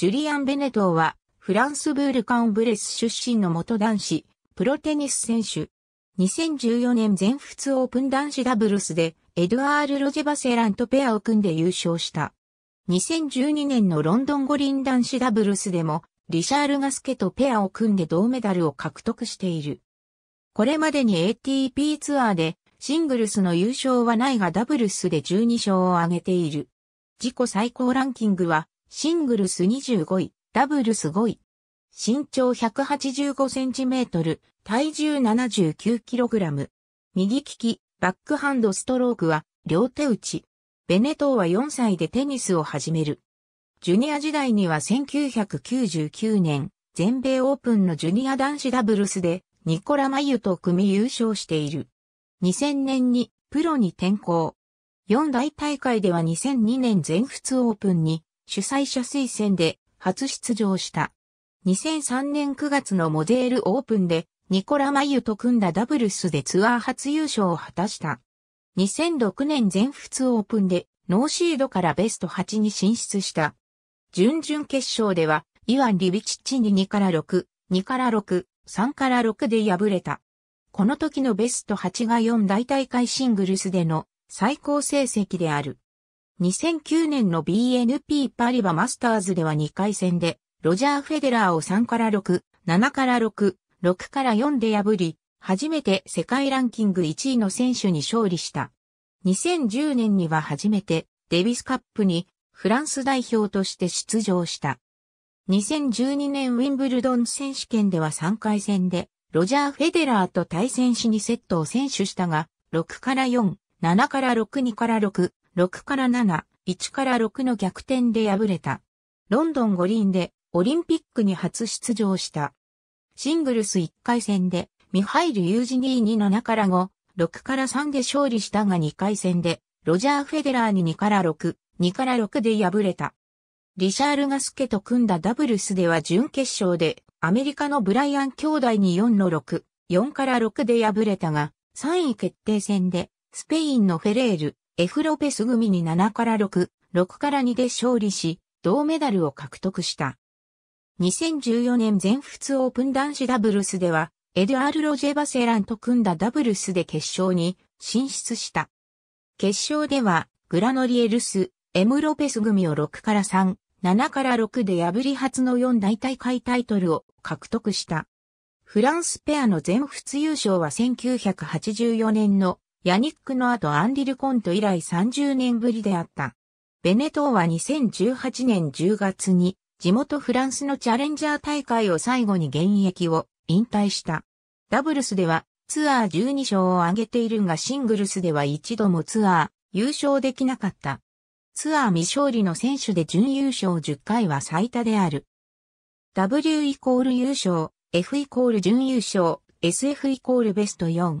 ジュリアン・ベネトーは、フランスブールカンブレス出身の元男子、プロテニス選手。2014年全仏オープン男子ダブルスで、エドアール・ロジェバセランとペアを組んで優勝した。2012年のロンドン五輪男子ダブルスでも、リシャール・ガスケとペアを組んで銅メダルを獲得している。これまでに ATP ツアーで、シングルスの優勝はないがダブルスで12勝を挙げている。自己最高ランキングはシングルス25位、ダブルス5位。身長185センチメートル、体重79キログラム。右利き、バックハンドストロークは両手打ち。ベネトーは4歳でテニスを始める。ジュニア時代には1999年、全米オープンのジュニア男子ダブルスでニコラ・マユと組優勝している。2000年にプロに転向。四大大会では2002年全仏オープンに主催者推薦で初出場した。2003年9月のモデールオープンでニコラ・マユと組んだダブルスでツアー初優勝を果たした。2006年全仏オープンでノーシードからベスト8に進出した。準々決勝ではイワン・リビチッチに2から6、2から6、3から6で敗れた。この時のベスト8が4大大会シングルスでの最高成績である。2009年の BNP パリバマスターズでは2回戦で、ロジャー・フェデラーを3から6、7から6、6から4で破り、初めて世界ランキング1位の選手に勝利した。2010年には初めてデビスカップにフランス代表として出場した。2012年ウィンブルドン選手権では3回戦でロジャー・フェデラーと対戦しにセットを選手したが、6から4、7から6、2から6、6から7、1から6の逆転で敗れた。ロンドン五輪でオリンピックに初出場した。シングルス1回戦でミハイル・ユージニーに7から5、6から3で勝利したが2回戦でロジャー・フェデラーに2から6、2から6で敗れた。リシャール・ガスケと組んだダブルスでは準決勝でアメリカのブライアン兄弟に4の6、4から6で敗れたが3位決定戦でスペインのフェレール、F ロペス組に7から6、6から2で勝利し、銅メダルを獲得した。2014年全仏オープン男子ダブルスでは、エドゥアール・ロジェバセランと組んだダブルスで決勝に進出した。決勝では、グラノリエルス、エム・ロペス組を6から3、7から6で破り初の4大大会タイトルを獲得した。フランスペアの全仏優勝は1984年のヤニックの後アンディルコント以来30年ぶりであった。ベネトーは2018年10月に地元フランスのチャレンジャー大会を最後に現役を引退した。ダブルスではツアー12勝を挙げているがシングルスでは一度もツアー優勝できなかった。ツアー未勝利の選手で準優勝10回は最多である。W イコール優勝、F イコール準優勝、SF イコールベスト4。